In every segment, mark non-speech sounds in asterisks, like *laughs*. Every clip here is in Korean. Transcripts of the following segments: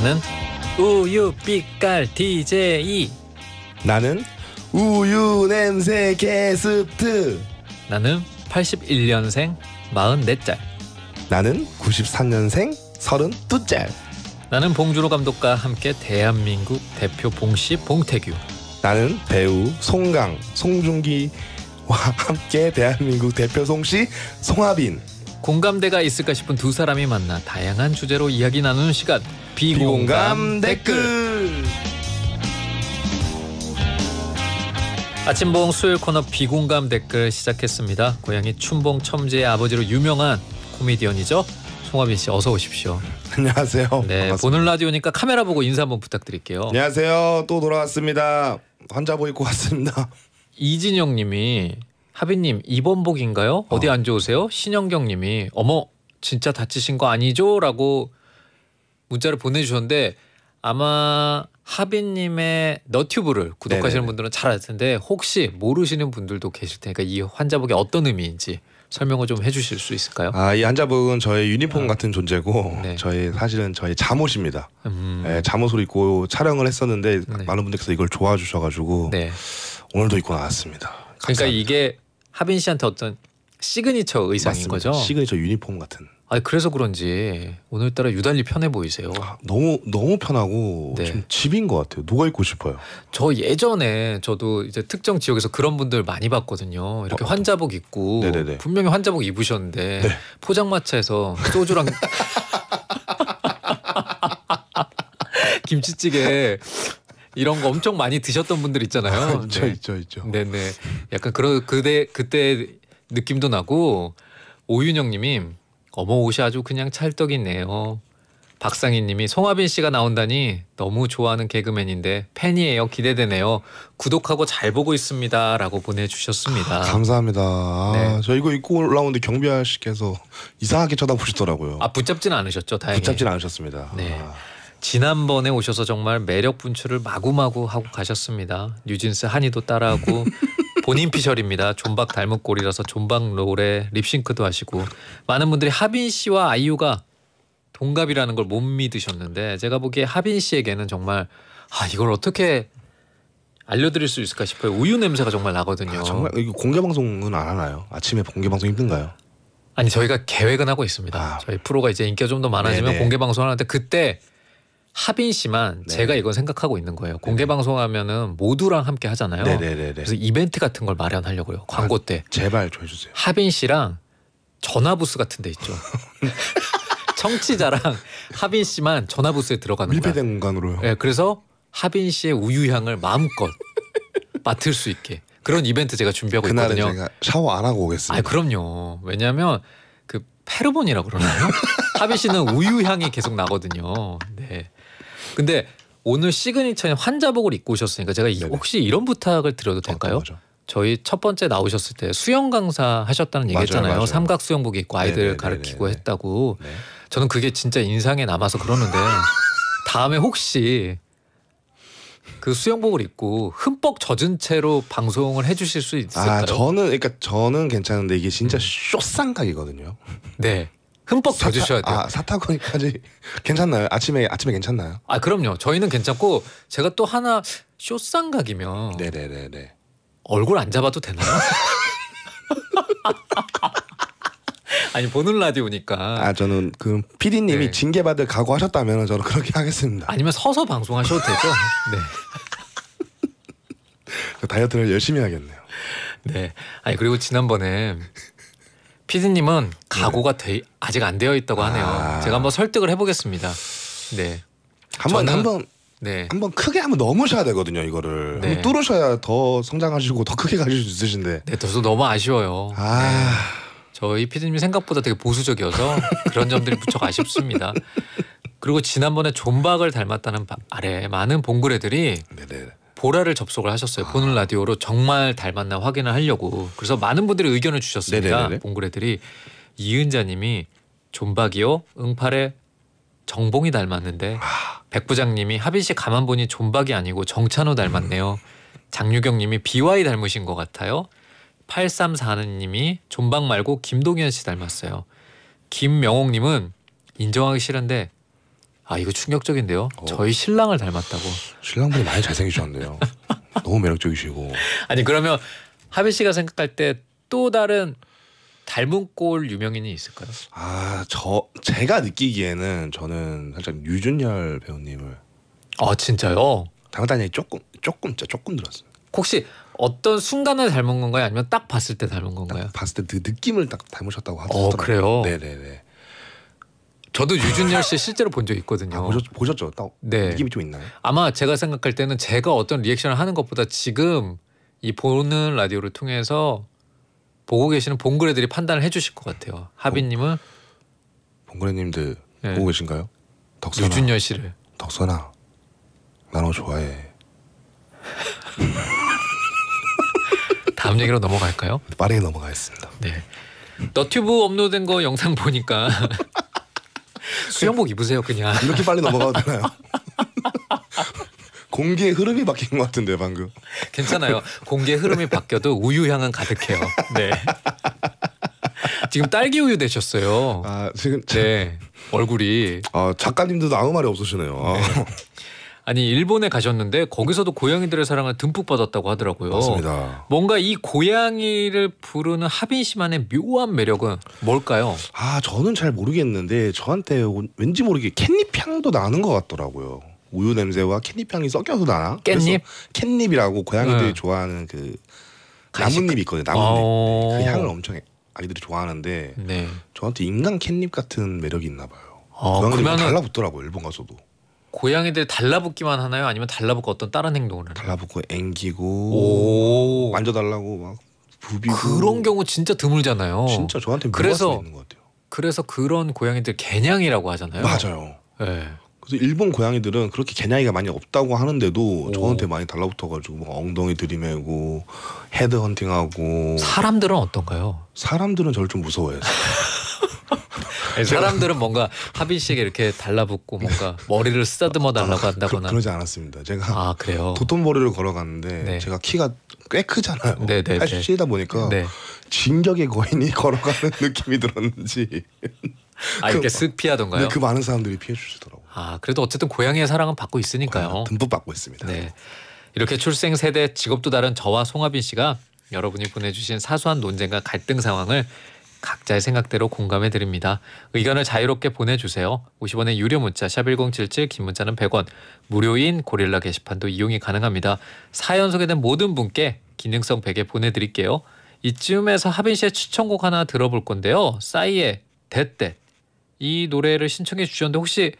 나는 우유 빛깔 DJ 나는 우유 냄새 게스트 나는 81년생 44짤 나는 93년생 32짤 나는 봉주로 감독과 함께 대한민국 대표 봉씨 봉태규 나는 배우 송강 송중기와 함께 대한민국 대표 송씨 송하빈 공감대가 있을까 싶은 두 사람이 만나 다양한 주제로 이야기 나누는 시간 비공감 댓글. 아침봉 수요일 코너 비공감 댓글 시작했습니다. 고향이 춘봉 첨지의 아버지로 유명한 코미디언이죠. 송하빈 씨 어서 오십시오. 안녕하세요. 네, 반갑 보는 라디오니까 카메라 보고 인사 한번 부탁드릴게요. 안녕하세요. 또 돌아왔습니다. 환자 보이고 왔습니다. 이진영 님이 하빈님 이번복인가요? 어디 어. 안 좋으세요? 신영경 님이 어머 진짜 다치신 거 아니죠? 라고 문자를 보내주셨는데 아마 하빈님의 너튜브를 구독하시는 네네 분들은 잘알 텐데 혹시 모르시는 분들도 계실 테니까 이 환자복이 어떤 의미인지 설명을 좀 해주실 수 있을까요? 아이 한자복은 저의 유니폼 아. 같은 존재고 네. 저희 사실은 저희 잠옷입니다. 음. 네, 잠옷을 입고 촬영을 했었는데 네. 많은 분들께서 이걸 좋아해 주셔가지고 네. 오늘도 입고 나왔습니다. 그러니까 감사합니다. 그러니까 이게 하빈 씨한테 어떤 시그니처 의상인 맞습니다. 거죠? 시그니처 유니폼 같은. 아 그래서 그런지 오늘따라 유달리 편해 보이세요. 아, 너무 너무 편하고 네. 좀 집인 것 같아요. 누가 있고 싶어요. 저 예전에 저도 이제 특정 지역에서 그런 분들 많이 봤거든요. 이렇게 어, 어. 환자복 입고 네네네. 분명히 환자복 입으셨는데 네. 포장마차에서 소주랑 *laughs* 김치찌개 이런 거 엄청 많이 드셨던 분들 있잖아요. 아, 있죠, 네. 있죠, 있죠. 네네. 약간 그런 그때 그때 느낌도 나고 오윤영님이 어머 옷이 아주 그냥 찰떡이네요. 박상희님이 송하빈 씨가 나온다니 너무 좋아하는 개그맨인데 팬이에요 기대되네요 구독하고 잘 보고 있습니다라고 보내주셨습니다 아, 감사합니다 아, 네. 저 이거 입고 올라오는데 경비아 씨께서 이상하게 쳐다보시더라고요 아 붙잡진 않으셨죠 다행히 붙잡진 않으셨습니다 네 아. 지난번에 오셔서 정말 매력 분출을 마구마구 하고 가셨습니다 뉴진스 한이도 따라하고 *laughs* 본인 피셜입니다. 존박 닮은 꼴이라서 존박 노래 립싱크도 하시고 많은 분들이 하빈 씨와 아이유가 동갑이라는 걸 못 믿으셨는데 제가 보기에 하빈 씨에게는 정말 아 이걸 어떻게 알려드릴 수 있을까 싶어요. 우유 냄새가 정말 나거든요. 아, 정말 이거 공개 방송은 안 하나요? 아침에 공개 방송 힘든가요? 아니 저희가 계획은 하고 있습니다. 아. 저희 프로가 이제 인기가 좀 더 많아지면 네네. 공개 방송을 하는데 그때 하빈 씨만 네. 제가 이건 생각하고 있는 거예요. 네. 공개 방송하면은 모두랑 함께 하잖아요. 네네네네. 그래서 이벤트 같은 걸 마련하려고요. 광고 아, 때. 제발 좀 해주세요. 하빈 씨랑 전화부스 같은 데 있죠. *laughs* 청취자랑 하빈 씨만 전화부스에 들어가는 밀폐된 공간으로요. 네, 그래서 하빈 씨의 우유향을 마음껏 *laughs* 맡을 수 있게 그런 이벤트 제가 준비하고 그날은 있거든요. 제가 샤워 안 하고 오겠습니다. 아, 그럼요. 왜냐하면 그 페르몬이라고 그러나요? 하빈 *laughs* 씨는 우유향이 계속 나거든요. 네. 근데 오늘 시그니처인 환자복을 입고 오셨으니까 제가 네네. 혹시 이런 부탁을 드려도 될까요? 저희 첫 번째 나오셨을 때 수영 강사 하셨다는 얘기 했잖아요. 삼각 수영복 입고 아이들 네 가르치고 했다고. 네. 저는 그게 진짜 인상에 남아서 그러는데 *laughs* 다음에 혹시 그 수영복을 입고 흠뻑 젖은 채로 방송을 해주실 수 아, 있을까요? 아 저는 그러니까 저는 괜찮은데 이게 진짜 음. 쇼상각이거든요. 네. 흠뻑 사타, 져주셔야 돼요. 아, 사타구니까지 괜찮나요? 아침에 아침에 괜찮나요? 아 그럼요. 저희는 괜찮고 제가 또 하나 쇼상각이면 네네네네 얼굴 안 잡아도 되나요? *laughs* 아니 보는 라디오니까. 아 저는 그 PD님이 네. 징계받을 각오하셨다면 저는 그렇게 하겠습니다. 아니면 서서 방송하셔도 되죠. *laughs* 네. 다이어트를 열심히 하겠네요. 네. 아니 그리고 지난번에 피디님은 네. 각오가 네. 되, 아직 안 되어 있다고 하네요. 아. 제가 한번 설득을 해보겠습니다. 네. 한번 한번 네. 한번 크게 한번 넘으셔야 되거든요 이거를 네. 뚫으셔야 더 성장하시고 더 크게 가실 수 있으신데. 네, 저도 너무 아쉬워요. 아. 네. 저희 피디님이 생각보다 되게 보수적이어서 *laughs* 그런 점들이 무척 아쉽습니다. 그리고 지난번에 존박을 닮았다는 아래 많은 봉그레들이 네네. 네. 보라를 접속을 하셨어요. 아. 보는 라디오로 정말 닮았나 확인을 하려고. 그래서 많은 분들이 의견을 주셨습니다. 네, 네, 네, 봉구레들이 이은자님이 존박이요 응팔에 정봉이 닮았는데 아. 백 부장님이 하빈 씨 가만 보니 존박이 아니고 정찬호 닮았네요. 음. 장유경님이 비와이 닮으신 것 같아요. 8 3 4는님이 존박 말고 김동현 씨 닮았어요. 김명옥님은 인정하기 싫은데 아 이거 충격적인데요. 어. 저희 신랑을 닮았다고. 신랑분이 많이 잘생기셨는데요. *laughs* 너무 매력적이시고. 아니 그러면 하빈 씨가 생각할 때 또 다른 닮은 꼴 유명인이 있을까요? 아저 제가 느끼기에는 저는 살짝 유준열 배우님을. 아 진짜요? 당단히 조금 조금 진 조금 들었어요. 혹시 어떤 순간을 닮은 건가요? 아니면 딱 봤을 때 닮은 건가요? 봤을 때그 느낌을 딱 닮으셨다고 하더라고요. 어, 그래요? 네네네. 저도 유준열 씨 실제로 본 적 있거든요. 아, 보셨, 죠딱 네. 느낌이 좀 있나요? 아마 제가 생각할 때는 제가 어떤 리액션을 하는 것보다 지금 이 보는 라디오를 통해서 보고 계시는 봉그레들이 판단을 해주실 것 같아요. 하빈님은 봉그레님들 네. 보고 계신가요? 덕선아, 유준열 씨를 덕선아 나너 좋아해. 다음 얘기로 넘어갈까요? 빠르게 넘어가겠습니다. 네. 너튜브 업로드된 거 영상 보니까 *laughs* 수영복 입으세요 그냥. 이렇게 빨리 넘어가도 되나요? *laughs* 공기의 흐름이 바뀐 것 같은데 방금. 괜찮아요. 공기의 흐름이 바뀌어도 우유 향은 가득해요. 네. 지금 딸기 우유 되셨어요. 아 지금 네 얼굴이. 아 작가님들도 아무 말이 없으시네요. 아. 네. 아니 일본에 가셨는데 거기서도 고양이들의 사랑을 듬뿍 받았다고 하더라고요. 맞습니다. 뭔가 이 고양이를 부르는 하빈 씨만의 묘한 매력은 뭘까요? 아 저는 잘 모르겠는데 저한테 왠지 모르게 캣잎향도 나는 것 같더라고요. 우유 냄새와 캣잎향이 섞여서 나나? 깻잎? 캣잎이라고 고양이들이 네. 좋아하는 그, 그 나뭇잎 이 있거든요. 나뭇잎. 어. 네, 그 향을 엄청 아이들이 좋아하는데 네. 저한테 인간 캣잎 같은 매력이 있나 봐요. 아, 어, 고양이들이 그러면은... 달라붙더라고요. 일본 가서도. 고양이들 달라붙기만 하나요? 아니면 달라붙고 어떤 다른 행동을 하나요? 달라붙고 앵기고 만져달라고 막 부비고 그런 경우 진짜 드물잖아요. 진짜 저한테 그래서 있는 것 같아요. 그래서 그런 고양이들 개냥이라고 하잖아요. 맞아요. 네. 그래서 일본 고양이들은 그렇게 개냥이가 많이 없다고 하는데도 오. 저한테 많이 달라붙어가지고 막 엉덩이 들이매고 헤드 헌팅하고 사람들은 어떤가요? 사람들은 저를 좀 무서워해요. *laughs* 사람들은 뭔가 하빈 씨에게 이렇게 달라붙고 뭔가 머리를 쓰다듬어 달라고 아, 한다거나 그, 러지 않았습니다. 제가 아 그래요. 도톤보리를 걸어갔는데 네. 제가 키가 꽤 크잖아요. 네네. 87이다 보니까 네. 진격의 거인이 *laughs* 걸어가는 느낌이 들었는지. 아 이렇게 쓱 그 피하던가요? 네, 그 많은 사람들이 피해 주시더라고요. 아 그래도 어쨌든 고향의 사랑은 받고 있으니까요. 아, 듬뿍 받고 있습니다. 네. 이렇게 출생 세대 직업도 다른 저와 송하빈 씨가 여러분이 보내주신 사소한 논쟁과 갈등 상황을 각자의 생각대로 공감해 드립니다. 의견을 자유롭게 보내주세요. 50원의 유료 문자 샵1077 긴 문자는 100원 무료인 고릴라 게시판도 이용이 가능합니다. 사연 소개된 모든 분께 기능성 베개 보내드릴게요. 이쯤에서 하빈 씨의 추천곡 하나 들어볼 건데요. 싸이의 대댓 이 노래를 신청해 주셨는데 혹시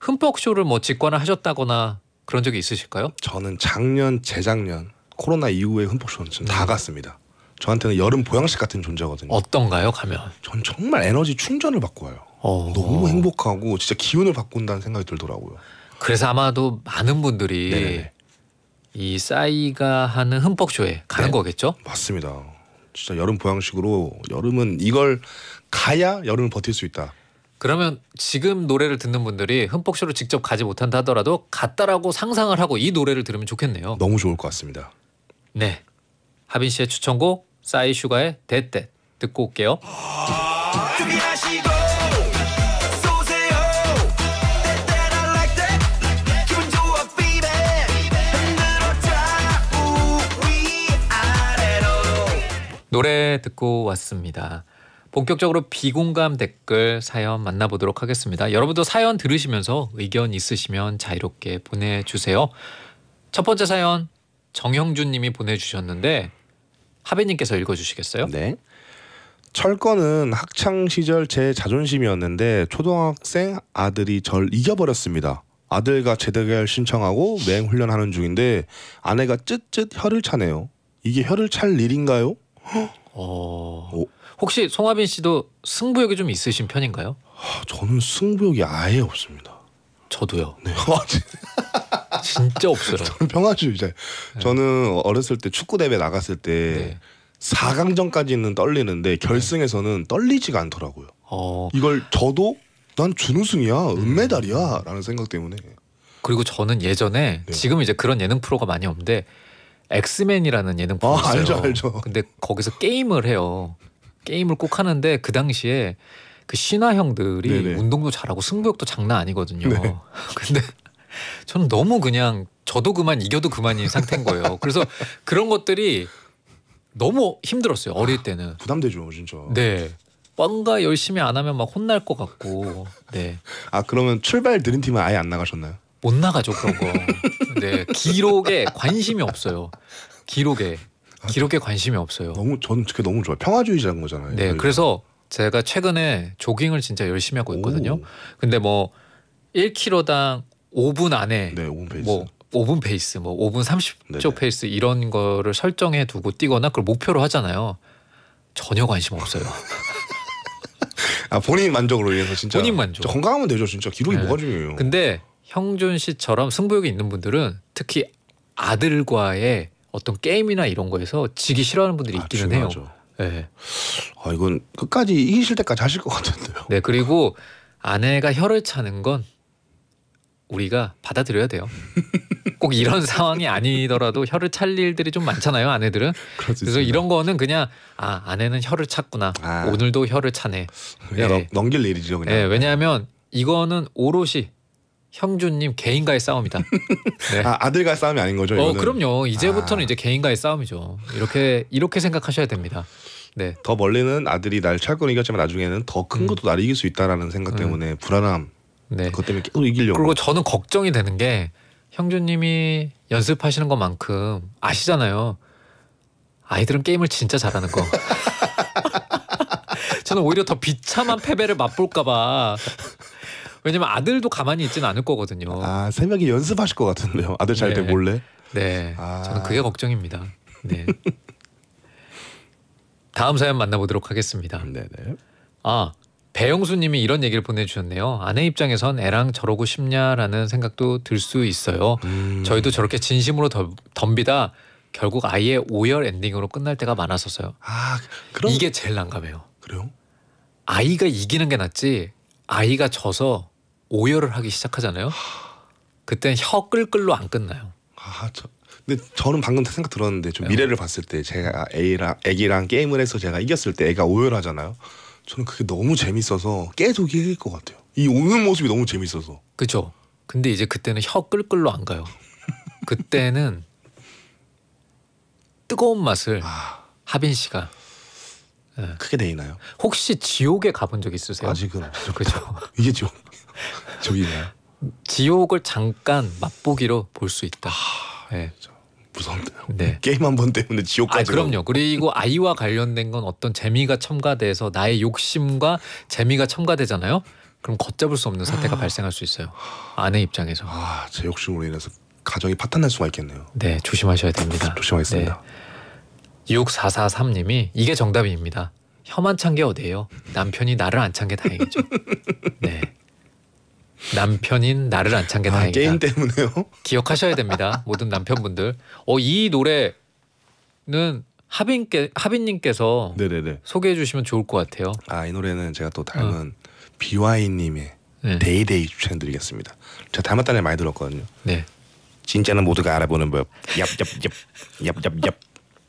흠뻑쇼를 뭐 직관을 하셨다거나 그런 적이 있으실까요? 저는 작년 재작년 코로나 이후에 흠뻑쇼는 네. 다 갔습니다. 저한테는 여름 보양식 같은 존재거든요. 어떤가요, 가면? 전 정말 에너지 충전을 받고 와요. 어. 너무 행복하고 진짜 기운을 받고 다는 생각이 들더라고요. 그래서 아마도 많은 분들이 네네이 싸이가 하는 흠뻑쇼에 가는 네. 거겠죠? 맞습니다. 진짜 여름 보양식으로 여름은 이걸 가야 여름을 버틸 수 있다. 그러면 지금 노래를 듣는 분들이 흠뻑쇼를 직접 가지 못한다 하더라도 갔다라고 상상을 하고 이 노래를 들으면 좋겠네요. 너무 좋을 것 같습니다. 네. 하빈 씨의 추천곡 싸이 슈가의 대댓 듣고 올게요. 노래 듣고 왔습니다. 본격적으로 비공감 댓글 사연 만나보도록 하겠습니다. 여러분도 사연 들으시면서 의견 있으시면 자유롭게 보내주세요. 첫 번째 사연 정형준 님이 보내주셨는데 하배님께서 읽어주시겠어요? 네. 철거는 학창 시절 제 자존심이었는데 초등학생 아들이 절 이겨버렸습니다. 아들과 제대결 신청하고 맹 훈련하는 중인데 아내가 쯧쯧 혀를 차네요. 이게 혀를 찰 일인가요? 어... 오. 어. 혹시 송하빈 씨도 승부욕이 좀 있으신 편인가요? 저는 승부욕이 아예 없습니다. 저도요. 네. *laughs* 아, 진짜 없어요. 저는 평화주의자. 네. 저는 어렸을 때 축구 대회 나갔을 때 네. 4강전까지는 떨리는데 네. 결승에서는 떨리지가 않더라고요. 어... 이걸 저도 난 준우승이야, 음. 은메달이야라는 생각 때문에. 그리고 저는 예전에 네. 지금 이제 그런 예능 프로가 많이 없는데 엑스맨이라는 예능 프로 아, 있어요. 알죠, 알죠. 근데 거기서 게임을 해요. 게임을 꼭 하는데 그 당시에 그신화 형들이 네네. 운동도 잘하고 승부욕도 장난 아니거든요. 네. *laughs* 근데 저는 너무 그냥 저도 그만 이겨도 그만인 상태인 거예요. 그래서 그런 것들이 너무 힘들었어요. 어릴 때는. 아, 부담되죠, 진짜. 네. 뭔가 열심히 안 하면 막 혼날 것 같고. 네. 아 그러면 출발 느린 팀은 아예 안 나가셨나요? 못 나가죠 그런 거. 네. 기록에 관심이 없어요. 기록에. 아, 기록에 관심이 없어요. 너무 저는 그게 너무 좋아요. 평화주의자인 거잖아요. 네, 그러니까. 그래서 제가 최근에 조깅을 진짜 열심히 하고 있거든요. 오. 근데 뭐 1km당 5분 안에 네, 5분 페이스. 뭐 5분 페이스, 뭐 5분 30초 네 페이스 이런 거를 설정해 두고 뛰거나 그걸 목표로 하잖아요. 전혀 관심 없어요. 아 본인 만족으로 위해서 진짜 본인 만족. 건강하면 되죠, 진짜 기록이 네. 뭐가 중요해요. 근데 형준 씨처럼 승부욕이 있는 분들은 특히 아들과의 어떤 게임이나 이런 거에서 지기 싫어하는 분들이 아, 있기는 아, 해요. 네. 아 이건 끝까지 이기실 때까지 하실 것 같은데요. 네 그리고 아내가 혀를 차는 건 우리가 받아들여야 돼요. 꼭 이런 상황이 아니더라도 혀를 찰 일들이 좀 많잖아요 아내들은. 그래서 이런 거는 그냥 아 아내는 혀를 찼구나 아. 오늘도 혀를 차네. 그냥 네. 넘길 일이죠 그냥. 네, 왜냐하면 이거는 오롯이 형준님 개인과의 싸움이다. *laughs* 네. 아, 들과의 싸움이 아닌 거죠? 이거는? 어, 그럼요. 이제부터는 아. 이제 개인과의 싸움이죠. 이렇게 이렇게 생각하셔야 됩니다. 네. 더 멀리는 아들이 날 철권 이겼지만 나중에는 더큰 음. 것도 날 이길 수 있다라는 생각 음. 때문에 음. 불안함. 네. 그것 때문에 계속 이기려고. 그리고 저는 걱정이 되는 게 형준님이 연습하시는 것만큼 아시잖아요. 아이들은 게임을 진짜 잘하는 거. *laughs* 저는 오히려 더 비참한 패배를 맛볼까봐 왜냐면 아들도 가만히 있지는 않을 거거든요. 아 새벽에 연습하실 것 같은데요. 아들 잘때 네. 몰래. 네. 아. 저는 그게 걱정입니다. 네. 다음 사연 만나보도록 하겠습니다. 네네. 네. 아 배영수님이 이런 얘기를 보내주셨네요. 아내 입장에선 애랑 저러고 싶냐라는 생각도 들 수 있어요. 음. 저희도 저렇게 진심으로 덤, 덤비다 결국 아예 오열 엔딩으로 끝날 때가 많았었어요. 아 그럼 이게 제일 난감해요. 그래요? 아이가 이기는 게 낫지 아이가 져서 오열을 하기 시작하잖아요. 그때는혀 끌끌로 안 끝나요. 아, 저 근데 저는 방금 생각 들었는데 좀 네. 미래를 봤을 때 제가 애랑 애기랑 게임을 해서 제가 이겼을 때 애가 오열하잖아요. 저는 그게 너무 재밌어서 계속 이길 것 같아요. 이오는 모습이 너무 재밌어서. 그죠. 근데 이제 그때는 혀 끌끌로 안 가요. 그때는 뜨거운 맛을 아... 하빈 씨가 네. 크게 내나요 혹시 지옥에 가본 적 있으세요? 아직은 없죠. 그죠? *laughs* 이게 지옥. 지옥이나요? 지옥을 잠깐 맛보기로 볼 수 있다. 아, 네. 무섭네요. 네. 게임 한 번 때문에 지옥까지. 아, 그럼요. 그리고 아이와 관련된 건 어떤 재미가 첨가돼서 나의 욕심과 재미가 첨가되잖아요. 그럼 걷잡을 수 없는 사태가 아. 발생할 수 있어요. 아내 입장에서. 아, 제 욕심으로 인해서 가정이 파탄 날 수가 있겠네요. 네, 조심하셔야 됩니다. 조심하겠습니다. 네. 6443님이 이게 정답입니다. 혀만 찬 게 어디예요? 남편이 나를 안 찬 게 다행이죠. 네. 남편인 나를 안 찬게 아, 다행이다. 게임 때문에요? 기억하셔야 됩니다. 모든 남편분들. 어, 이 노래는 하빈께, 하빈님께서 네네네. 소개해 주시면 좋을 것 같아요. 아, 이 노래는 제가 또 닮은 어. 비와님의 네. 데이데이 추천드리겠습니다. 제가 닮았다는 말 많이 들었거든요. 네. 진짜는 모두가 알아보는 법. 얍얍얍. 얍얍얍.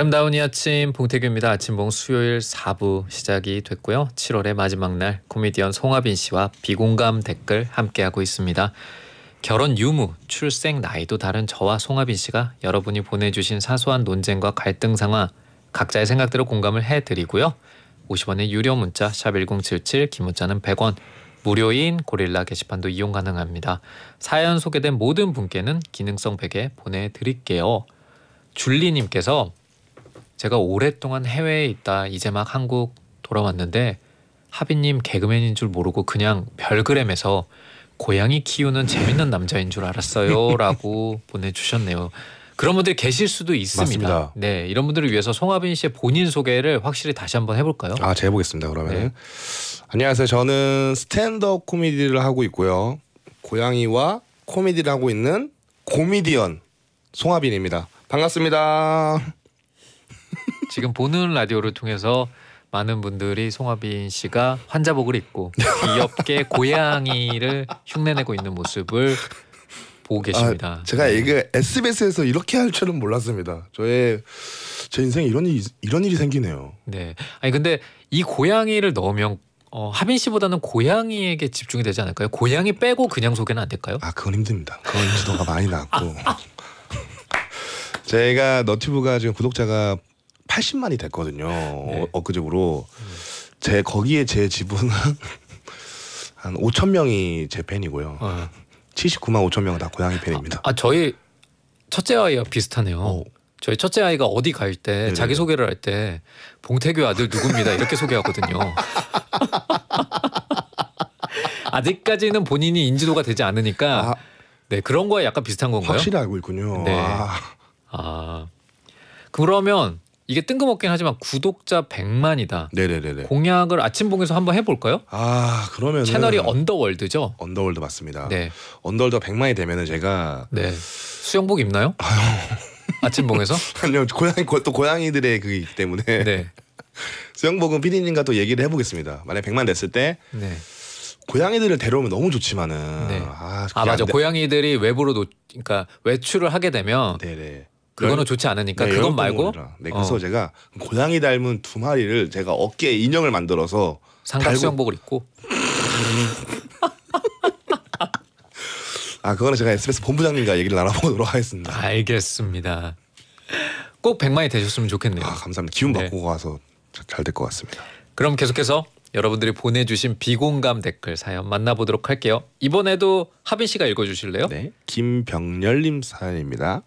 아름다운 이 아침 봉태규입니다. 아침봉 수요일 4부 시작이 됐고요. 7월의 마지막 날 코미디언 송하빈 씨와 비공감 댓글 함께하고 있습니다. 결혼 유무, 출생 나이도 다른 저와 송하빈 씨가 여러분이 보내주신 사소한 논쟁과 갈등 상황 각자의 생각대로 공감을 해드리고요. 50원의 유료 문자 샵 1077, 긴 문자는 100원, 무료인 고릴라 게시판도 이용 가능합니다. 사연 소개된 모든 분께는 기능성 베개 보내드릴게요. 줄리님께서 제가 오랫동안 해외에 있다 이제 막 한국 돌아왔는데 하빈님 개그맨인 줄 모르고 그냥 별그램에서 고양이 키우는 재밌는 남자인 줄 알았어요라고 *laughs* 보내주셨네요. 그런 분들 계실 수도 있습니다. 맞습니다. 네, 이런 분들을 위해서 송하빈 씨의 본인 소개를 확실히 다시 한번 해볼까요? 아, 제가 해보겠습니다. 그러면 네. 안녕하세요. 저는 스탠드업 코미디를 하고 있고요. 고양이와 코미디를 하고 있는 코미디언 송하빈입니다. 반갑습니다. 지금 보는 라디오를 통해서 많은 분들이 송하빈 씨가 환자복을 입고 귀엽게 *laughs* 고양이를 흉내내고 있는 모습을 보고 아, 계십니다. 아, 제가 네. 이게 SBS에서 이렇게 할 줄은 몰랐습니다. 저의 제인생 이런 일 이런 일이 생기네요. 네. 아니 근데 이 고양이를 넣으면 어, 하빈 씨보다는 고양이에게 집중이 되지 않을까요? 고양이 빼고 그냥 소개는 안 될까요? 아 그건 힘듭니다. 그건 지도가 많이 나고 아, 아. 제가 너튜브가 지금 구독자가 80만이 됐거든요. 네. 어, 엊그제부로 음. 제 거기에 제 지분은 *laughs* 한 5천 명이 제 팬이고요. 어. 79만 5천 명은 다 고양이 아, 팬입니다. 아, 아 저희 첫째 아이와 비슷하네요. 오. 어. 저희 첫째 아이가 어디 갈 때 자기 소개를 할 때 봉태규 아들 누굽니다 이렇게 소개하거든요. *laughs* 아직까지는 본인이 인지도가 되지 않으니까 아. 네 그런 거에 약간 비슷한 건가요? 확실히 알고 있군요. 네. 아. 아. 그러면 이게 뜬금없긴 하지만 구독자 100만이다. 네네네. 공약을 아침봉에서 한번 해볼까요? 아 그러면 채널이 언더월드죠. 언더월드 맞습니다. 네. 언더월드 100만이 되면은 제가 네 수영복 입나요? *laughs* 아침봉에서? *laughs* 아니요 고양이 또 고양이들의 그기 때문에. 네. *laughs* 수영복은 피디님과 또 얘기를 해보겠습니다. 만약 100만 됐을 때. 네. 고양이들을 데려오면 너무 좋지만은 네. 아, 아 맞아 고양이들이 외부로 노, 그러니까 외출을 하게 되면 네네. 그거는 좋지 않으니까 네, 그건 말고. 네, 어. 그래서 어. 제가 고양이 닮은 두 마리를 제가 어깨에 인형을 만들어서 상각 수영복을 입고. *laughs* 아 그거는 제가 SBS 본부장님과 얘기를 나눠보도록 하겠습니다. 알겠습니다. 꼭 100만이 되셨으면 좋겠네요. 아, 감사합니다. 기운 네. 받고 가서 잘 될 것 같습니다. 그럼 계속해서 여러분들이 보내주신 비공감 댓글 사연 만나보도록 할게요. 이번에도 하빈 씨가 읽어주실래요? 네. 김병렬님 사연입니다.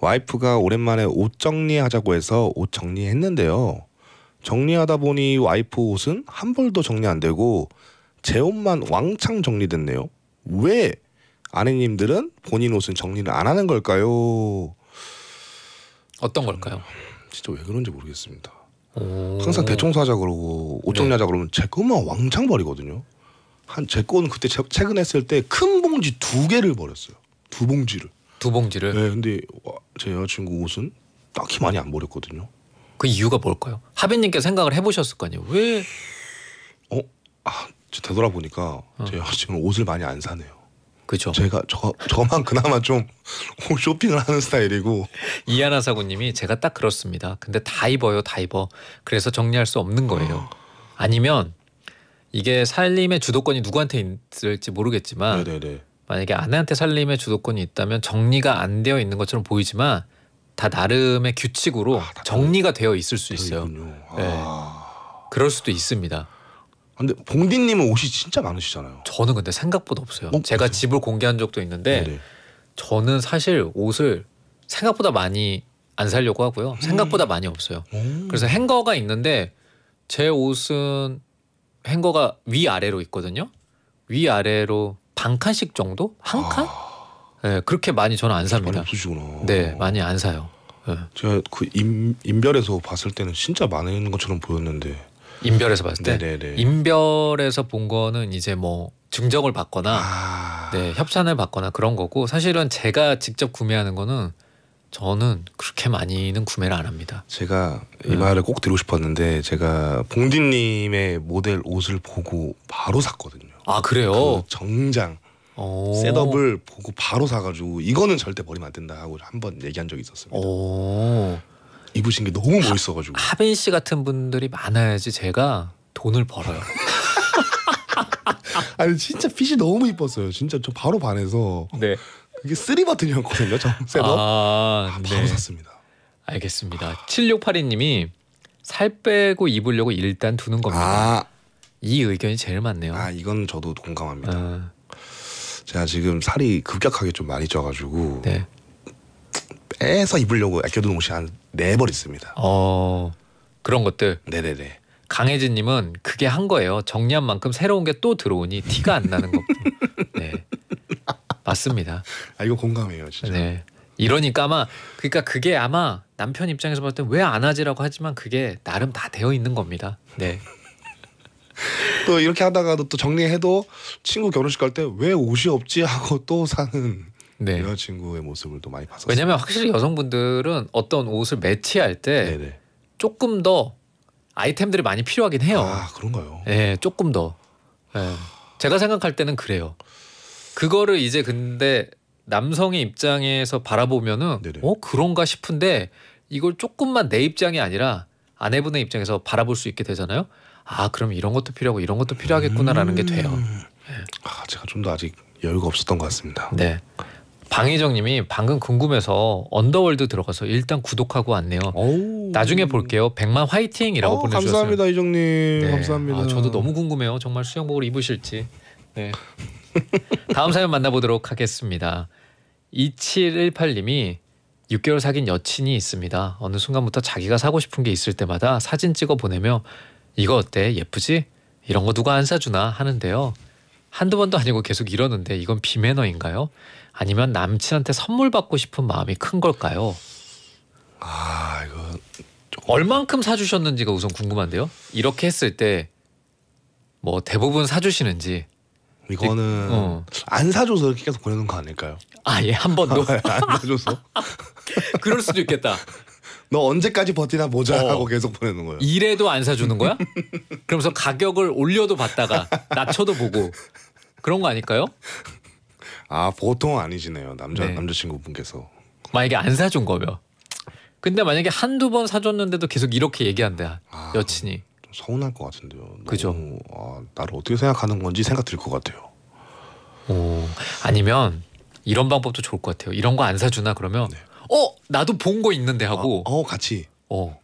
와이프가 오랜만에 옷 정리하자고 해서 옷 정리했는데요. 정리하다 보니 와이프 옷은 한 벌도 정리 안 되고 제 옷만 왕창 정리됐네요. 왜 아내님들은 본인 옷은 정리를 안 하는 걸까요? 어떤 걸까요? 음, 진짜 왜 그런지 모르겠습니다. 오... 항상 대청소하자 그러고 옷 네. 정리하자 네. 그러면 제 것만 왕창 버리거든요. 한제 거는 그때 최근 했을 때 큰 봉지 두 개를 버렸어요. 두 봉지를. 두 봉지를. 네, 근데 제 여자친구 옷은 딱히 많이 안 버렸거든요. 그 이유가 뭘까요? 하빈님께 생각을 해보셨을 거 아니에요. 왜? 어, 아, 되돌아보니까 어. 제 여자친구는 옷을 많이 안 사네요. 그죠. 제가 저 저만 그나마 좀 *laughs* 쇼핑을 하는 스타일이고 이하나 사구님이 제가 딱 그렇습니다. 근데 다 입어요, 다 입어. 그래서 정리할 수 없는 거예요. 어. 아니면 이게 살림의 주도권이 누구한테 있을지 모르겠지만 네네네. 네, 네. 만약에 아내한테 살림의 주도권이 있다면 정리가 안 되어 있는 것처럼 보이지만 다 나름의 규칙으로 아, 다 정리가 되어 있을 수 있어요. 네. 아. 네. 그럴 수도 있습니다. 근데 봉디님은 옷이 진짜 많으시잖아요. 저는 근데 생각보다 없어요. 어, 제가 그치? 집을 공개한 적도 있는데 네네. 네. 저는 사실 옷을 생각보다 많이 안 살려고 하고요. 음. 생각보다 음. 많이 없어요. 음. 그래서 행거가 있는데 제 옷은 행거가 위 아래로 있거든요. 위 아래로 반 칸씩 정도? 한 칸? 네, 그렇게 많이 저는 안 삽니다. 많이 네, 많이 안 사요. 네. 제가 그 인, 인별에서 봤을 때는 진짜 많은 것처럼 보였는데 인별에서 봤을 때 네네네. 인별에서 본 거는 이제 뭐 증정을 받거나 아... 네, 협찬을 받거나 그런 거고 사실은 제가 직접 구매하는 거는 저는 그렇게 많이는 구매를 안 합니다. 제가 이 음. 말을 꼭 드리고 싶었는데 제가 봉디님의 모델 옷을 보고 바로 샀거든요. 아 그래요? 그 정장 오. 어. 셋업을 보고 바로 사가지고 이거는 절대 버리면 안 된다 하고 한 번 얘기한 적이 있었습니다. 오. 어. 입으신 게 너무 멋있어가지고 하, 하빈 씨 같은 분들이 많아야지 제가 돈을 벌어요. *laughs* 아니 진짜 핏이 너무 이뻤어요. 진짜 저 바로 반해서 네. 그게 쓰리 버튼이었거든요. 저 셋업 아, 아, 바로 네. 샀습니다. 알겠습니다. 아. 7682님이 살 빼고 입으려고 일단 두는 겁니다. 아, 이 의견이 제일 많네요. 아 이건 저도 동감합니다. 아. 제가 지금 살이 급격하게 좀 많이 쪄가지고 네. 빼서 입으려고 아껴둔 옷이 한네벌 있습니다. 어 그런 것들. 네네네. 강혜진님은 그게 한 거예요. 정리한 만큼 새로운 게 또 들어오니 티가 안 나는 것. 네 맞습니다. 아 이거 공감해요 진짜. 네. 이러니까 아마 그러니까 그게 아마 남편 입장에서 봤을 때왜안 하지라고 하지만 그게 나름 다 되어 있는 겁니다. 네. *laughs* 또 이렇게 하다가도 또 정리해도 친구 결혼식 갈 때 왜 옷이 없지 하고 또 사는 네. 여자친구의 모습을 또 많이 봤어요. 왜냐면 확실히 여성분들은 어떤 옷을 매치할 때 네네. 조금 더 아이템들이 많이 필요하긴 해요. 아 그런가요? 네, 조금 더. 네. 제가 생각할 때는 그래요. 그거를 이제 근데 남성의 입장에서 바라보면은 네네. 어 그런가 싶은데 이걸 조금만 내 입장이 아니라 아내분의 입장에서 바라볼 수 있게 되잖아요. 아 그럼 이런 것도 필요하고 이런 것도 필요하겠구나라는 게 돼요. 음. 네. 아 제가 좀 더 아직 여유가 없었던 것 같습니다. 네. 방희정님이 방금 궁금해서 언더월드 들어가서 일단 구독하고 왔네요. 오우. 나중에 볼게요. 백만 화이팅이라고 어, 보내주셨어요. 감사합니다 이정님. 네. 감사합니다. 아, 저도 너무 궁금해요. 정말 수영복을 입으실지. 네. *laughs* 다음 사연 만나보도록 하겠습니다. 2718님이 6개월 사귄 여친이 있습니다. 어느 순간부터 자기가 사고 싶은 게 있을 때마다 사진 찍어 보내며 이거 어때? 예쁘지? 이런 거 누가 안 사주나 하는데요. 한두 번도 아니고 계속 이러는데 이건 비매너인가요? 아니면 남친한테 선물 받고 싶은 마음이 큰 걸까요? 아 이거 조금... 얼만큼 사주셨는지가 우선 궁금한데요. 이렇게 했을 때 뭐 대부분 사주시는지 이거는 어. 안 사줘서 이렇게 계속 보내는 거 아닐까요? 아 예 한 번도 *laughs* 안 사줘서 *laughs* 그럴 수도 있겠다. 너 언제까지 버티나 보자 어. 하고 계속 보내는 거예요. 이래도 안 사주는 거야? 그러면서 가격을 올려도 봤다가 *laughs* 낮춰도 보고 그런 거 아닐까요? 아 보통 아니시네요 남자 네. 남자친구분께서 만약에 안 사준 거면 근데 만약에 한두 번 사줬는데도 계속 이렇게 얘기한대 아, 여친이 좀 서운할 것 같은데요 그죠 너무, 아, 나를 어떻게 생각하는 건지 생각 들것 같아요 오 아니면 이런 방법도 좋을 것 같아요 이런 거 안 사주나 그러면 네. 어 나도 본 거 있는데 하고 어, 어 같이 어.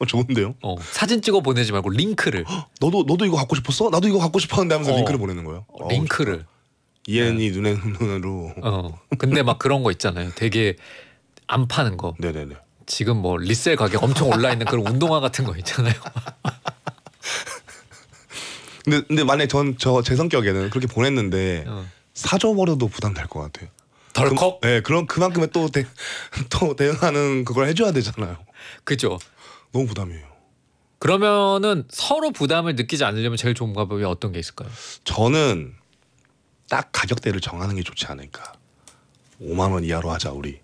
어 좋은데요? 어 사진 찍어 보내지 말고 링크를 너도 너도 이거 갖고 싶었어? 나도 이거 갖고 싶었는데 하면서 어. 링크를 보내는 거예요. 어, 링크를 이엔이 네. 눈에 눈으로. 어 근데 막 그런 거 있잖아요. 되게 안 파는 거. 네네네. 지금 뭐 리셀 가격 엄청 올라 있는 그런 운동화 같은 거 있잖아요. 근데 근데 만약 에전 저 제 성격에는 그렇게 보냈는데 어. 사줘 버려도 부담될 것 같아요. 덜컥. 그, 네, 그런 그만큼의 또, 대, *laughs* 또 대응하는 그걸 해줘야 되잖아요. 그죠. 너무 부담이에요. 그러면은 서로 부담을 느끼지 않으려면 제일 좋은 방법이 어떤 게 있을까요? 저는 딱 가격대를 정하는 게 좋지 않을까. 5만 원 이하로 하자 우리.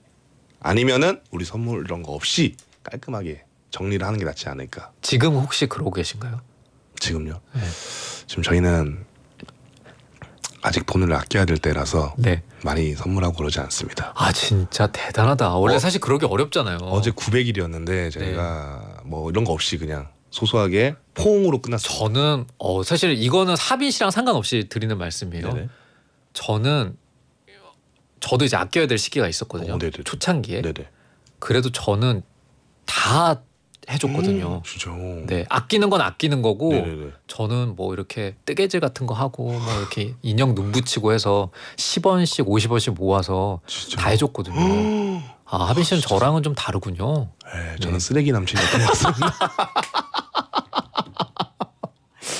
아니면은 우리 선물 이런 거 없이 깔끔하게 정리를 하는 게 낫지 않을까. 지금 혹시 그러고 계신가요? 지금요? 네. 지금 저희는 아직 돈을 아껴야 될 때라서 네. 많이 선물하고 그러지 않습니다. 아 진짜 대단하다. 원래 어, 사실 그러기 어렵잖아요. 어제 900일이었는데 제가 네. 뭐 이런 거 없이 그냥 소소하게 포옹으로 끝났어요. 저는 어, 사실 이거는 사빈 씨랑 상관없이 드리는 말씀이에요. 네네. 저는 저도 이제 아껴야 될 시기가 있었거든요. 어, 초창기에. 네네. 그래도 저는 다 해줬거든요. 오, 음, 네, 아끼는 건 아끼는 거고 네네네. 저는 뭐 이렇게 뜨개질 같은 거 하고 뭐 이렇게 인형 눈 붙이고 해서 10원씩 50원씩 모아서 진짜? 다 해줬거든요. *gasps* 아 하빈 씨는 아, 저랑은 좀 다르군요. 네, 네. 저는 네. 쓰레기 남친이었던 것 같습니다. *laughs*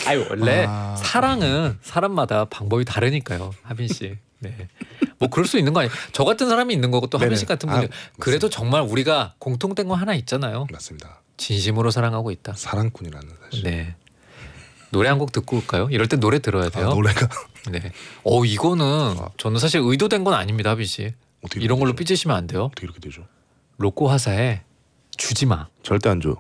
아유 원래 아, 사랑은 사람마다 방법이 다르니까요, 하빈 씨. 네. 뭐 그럴 수 있는 거 아니에요. 저 같은 사람이 있는 거고 또 하빈 씨 같은 분이 아, 그래도 정말 우리가 공통된 거 하나 있잖아요. 맞습니다. 진심으로 사랑하고 있다. 사랑꾼이라는 사실. 네. 노래 한 곡 듣고 올까요? 이럴 때 노래 들어야 아, 돼요. 아, 노래가. 네. 어 이거는 아. 저는 사실 의도된 건 아닙니다, 하빈 씨. 이런 걸로 되죠? 삐지시면 안 돼요. 어떻게 이렇게 되죠? 로꼬 화사의 주지 마. 절대 안 줘.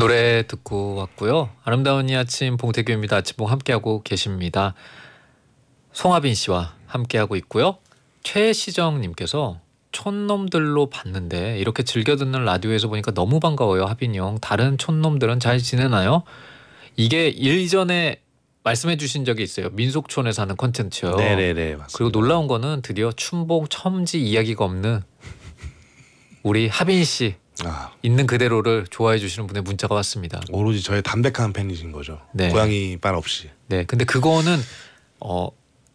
노래 듣고 왔고요. 아름다운 이 아침 봉태규입니다. 아침봉 함께하고 계십니다. 송하빈 씨와 함께하고 있고요. 최시정님께서 촌놈들로 봤는데 이렇게 즐겨 듣는 라디오에서 보니까 너무 반가워요. 하빈이 형. 다른 촌놈들은 잘 지내나요? 이게 일전에 말씀해 주신 적이 있어요. 민속촌에 사는 콘텐츠요 네네네. 맞습니다. 그리고 놀라운 거는 드디어 춘봉 첨지 이야기가 없는 우리 하빈 씨 아. 있는 그대로를 좋아해 주시는 분의 문자가 왔습니다. 오로지 저의 담백한 팬이신 거죠. 네. 고양이 빨 없이. 네. 근데 그거는 어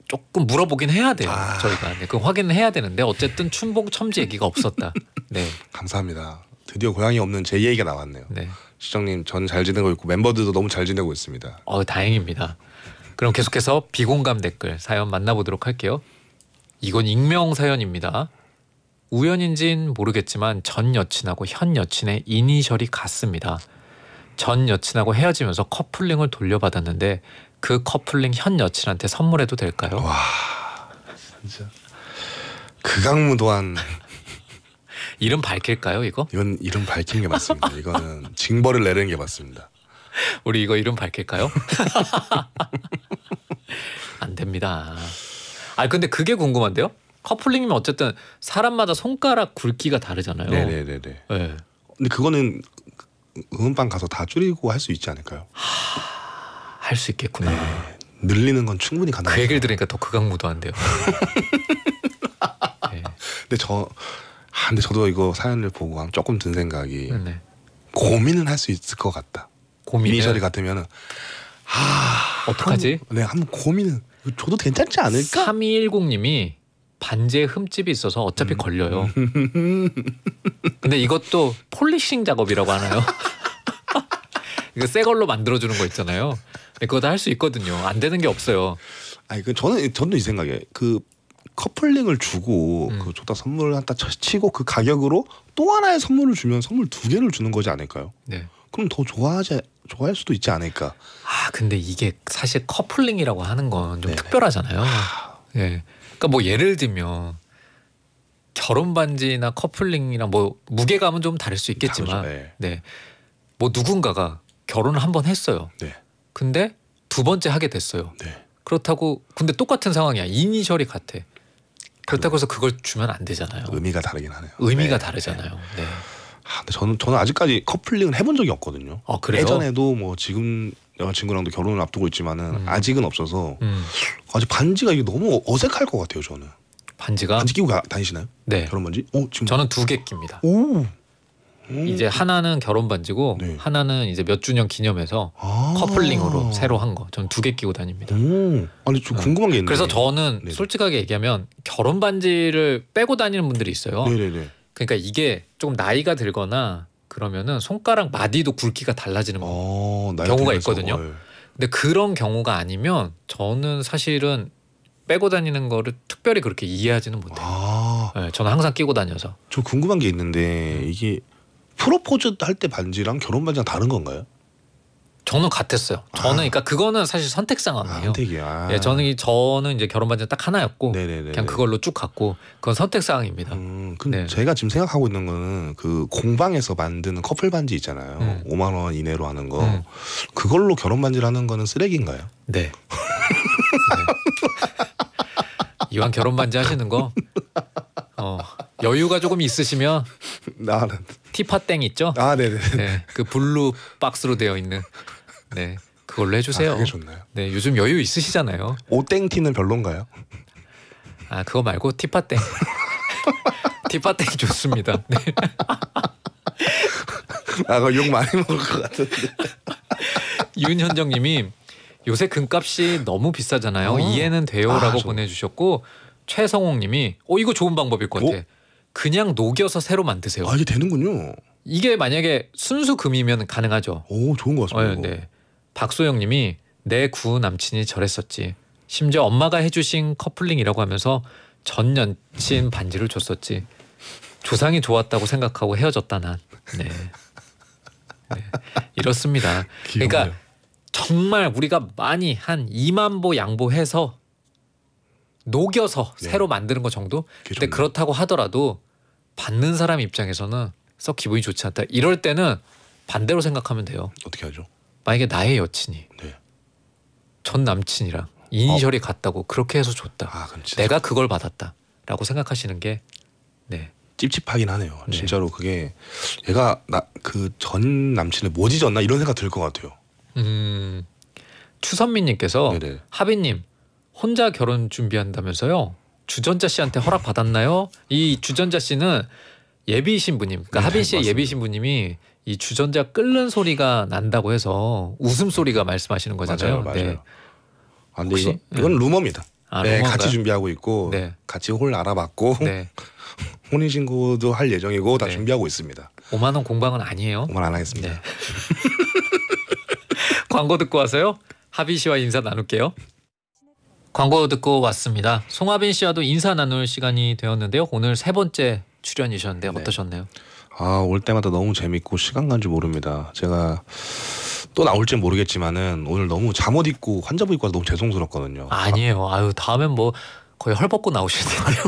조금 물어보긴 해야 돼요. 아. 저희가. 네. 그 확인은 해야 되는데 어쨌든 춘봉 첨지 얘기가 없었다. 네. *laughs* 감사합니다. 드디어 고양이 없는 제 얘기가 나왔네요. 네. 시장님 저잘 지내고 있고 멤버들도 너무 잘 지내고 있습니다. 어 다행입니다. 그럼 계속해서 비공감 댓글 사연 만나보도록 할게요. 이건 익명 사연입니다. 우연인진 모르겠지만 전 여친하고 현 여친의 이니셜이 같습니다. 전 여친하고 헤어지면서 커플링을 돌려받았는데 그 커플링 현 여친한테 선물해도 될까요? 와 진짜 극악무도한 *laughs* 이름 밝힐까요 이거? 이건 이름 밝힌 게 맞습니다. 이거는 징벌을 내리는 게 맞습니다. 우리 이거 이름 밝힐까요? *laughs* 안 됩니다. 아 근데 그게 궁금한데요. 커플링이면 어쨌든 사람마다 손가락 굵기가 다르잖아요. 네네네. 네. 예. 근데 그거는 음반 가서 다 줄이고 할 수 있지 않을까요? 할 수 있겠구나. 네. 늘리는 건 충분히 가능해그 얘기를 들으니까 더 극악무도한데요. 네. *laughs* 예. 근데 저 아, 근데 저도 이거 사연을 보고 조금 든 생각이 네. 고민은 할 수 있을 것 같다. 고민 이니리 같으면은 아 어떡하지? 한, 네 한번 고민은 저도 괜찮지 않을까? 3210님이 반지에 흠집이 있어서 어차피 음. 걸려요. *laughs* 근데 이것도 폴리싱 작업이라고 하나요? *laughs* 이거 새 걸로 만들어주는 거 있잖아요. 그거 다 할 수 있거든요. 안 되는 게 없어요. 아니 그 저는 저는 이 생각에 그 커플링을 주고 음. 그 조다 선물을 한다 치고 그 가격으로 또 하나의 선물을 주면 선물 두 개를 주는 거지 않을까요? 네. 그럼 더 좋아하지 좋아할 수도 있지 않을까. 아 근데 이게 사실 커플링이라고 하는 건좀 네. 특별하잖아요. 예. 하... 네. 그러니까 뭐 예를 들면 결혼 반지나 커플링이나뭐 무게감은 좀 다를 수 있겠지만 다르 네. 네. 뭐 누군가가 결혼을 한 번 했어요. 네. 근데 두 번째 하게 됐어요. 네. 그렇다고 근데 똑같은 상황이야. 이니셜이 같아. 그렇다고 해서 그걸 주면 안 되잖아요. 의미가 다르긴 하네요. 의미가 네. 다르잖아요. 네. 아, 근데 저는 저는 아직까지 커플링을 해본 적이 없거든요. 아, 예전에도 뭐 지금 여자친구랑도 결혼을 앞두고 있지만은 음. 아직은 없어서 음. 아직 반지가 이게 너무 어색할 것 같아요 저는. 반지가 반지 끼고 가, 다니시나요? 네. 결혼 반지? 오 지금 저는 두 개끼입니다 오. 음. 이제 하나는 결혼 반지고 네. 하나는 이제 몇 주년 기념해서 아 커플링으로 새로 한 거. 저는 두 개 끼고 다닙니다. 오. 아니 좀 네. 궁금한 게 있는데. 그래서 저는 네 솔직하게 얘기하면 결혼 반지를 빼고 다니는 분들이 있어요. 네네네. 네, 네. 그러니까 이게 조금 나이가 들거나 그러면은 손가락 마디도 굵기가 달라지는 어, 경우가 있거든요. 어, 예. 근데 그런 경우가 아니면 저는 사실은 빼고 다니는 거를 특별히 그렇게 이해하지는 못해요. 아. 네, 저는 항상 끼고 다녀서. 저 궁금한 게 있는데 음. 이게 프로포즈 할 때 반지랑 결혼 반지랑 다른 건가요? 저는 같았어요. 저는 그러니까 그거는 사실 선택상황이에요. 아, 선택이야. 예, 저는 저는 이제 결혼 반지 딱 하나였고 네네네네. 그냥 그걸로 쭉 갔고 그건 선택상황입니다. 음, 근데 네. 제가 지금 생각하고 있는 거는 그 공방에서 만드는 커플 반지 있잖아요. 네. 음. 5만 원 이내로 하는 거 네. 그걸로 결혼 반지를 하는 거는 쓰레기인가요? 네. 네. 이왕 결혼 반지 하시는 거 어, 여유가 조금 있으시면 나는 티파땡 있죠? 아, 네네. 네, 그 블루 박스로 되어 있는 네. 그걸로 해주세요. 아, 그게 좋나요? 네, 요즘 여유 있으시잖아요. 오땡티는 별론가요? 아, 그거 말고 티파땡. *laughs* 티파땡 좋습니다. 네. *laughs* 아, 그거 욕 많이 먹을 것 같은데. *laughs* 윤현정님이 요새 금값이 너무 비싸잖아요. 어. 이해는 돼요라고 아, 보내주셨고 최성옥님이 어 이거 좋은 방법일 것 어? 같아. 어? 그냥 녹여서 새로 만드세요. 아 이게 되는군요. 이게 만약에 순수 금이면 가능하죠. 오 좋은 것 같습니다. 어, 네. 박소영 님이 내 구 남친이 저랬었지. 심지어 엄마가 해주신 커플링이라고 하면서 전 연친 반지를 줬었지. 조상이 좋았다고 생각하고 헤어졌다 난. 네. 네. 이렇습니다. 그러니까 귀여워요. 그러니까 정말 우리가 많이 한 2만 보 양보해서 녹여서 네. 새로 만드는 거 정도. 근데 그렇다고 하더라도 받는 사람 입장에서는 썩 기분이 좋지 않다. 이럴 때는 반대로 생각하면 돼요. 어떻게 하죠? 만약에 나의 여친이 네. 전 남친이랑 이니셜이 어. 같다고 그렇게 해서 줬다. 아, 내가 그걸 받았다라고 생각하시는 게 네. 찝찝하긴 하네요. 네. 진짜로 그게 얘가 나그전 남친을 못 잊었나 이런 생각 들 것 같아요. 음 추선미님께서 하빈님 혼자 결혼 준비한다면서요? 주전자 씨한테 허락 받았나요? 이 주전자 씨는 예비 신부님, 그러니까 네, 하빈 씨의 맞습니다. 예비 신부님이 이 주전자 끓는 소리가 난다고 해서 웃음 소리가 음. 말씀하시는 거잖아요. 맞아요, 네. 맞아요. 네. 아, 이거, 이건 네. 루머입니다. 아, 네, 루머인가요? 같이 준비하고 있고 네. 같이 홀 알아봤고 네. *laughs* 혼인 신고도 할 예정이고 다 네. 준비하고 있습니다. 5만 원 공방은 아니에요. 5만 안 하겠습니다. 네. *laughs* 광고 듣고 와서요. 하빈 씨와 인사 나눌게요. 광고 듣고 왔습니다. 송하빈 씨와도 인사 나눌 시간이 되었는데요. 오늘 세 번째 출연이셨는데 네. 어떠셨나요? 아, 올 때마다 너무 재밌고 시간 간줄 모릅니다. 제가 또 나올지 모르겠지만은 오늘 너무 잠옷 입고 환자복 입고 와서 너무 죄송스럽거든요. 아, 아니에요. 아유, 다음엔 뭐 거의 헐벗고 나오실 텐데요.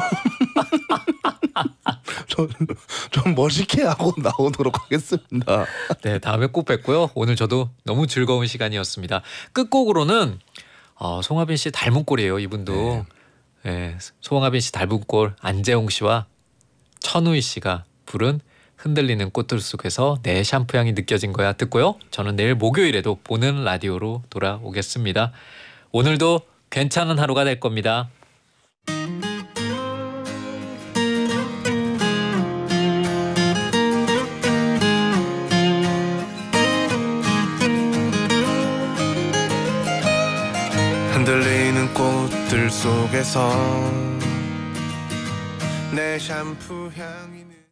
좀, 멋있게 하고 나오도록 하겠습니다. 네, 다음에 꼭 뵙고요. 오늘 저도 너무 즐거운 시간이었습니다. 끝곡으로는 어, 송하빈 씨 닮은 꼴이에요. 이분도 네. 네, 송하빈 씨 닮은 꼴 안재홍 씨와 천우희 씨가 부른 흔들리는 꽃들 속에서 내 샴푸 향이 느껴진 거야 듣고요. 저는 내일 목요일에도 보는 라디오로 돌아오겠습니다. 오늘도 괜찮은 하루가 될 겁니다. 흔들리는 꽃들 속에서 내 샴푸 향이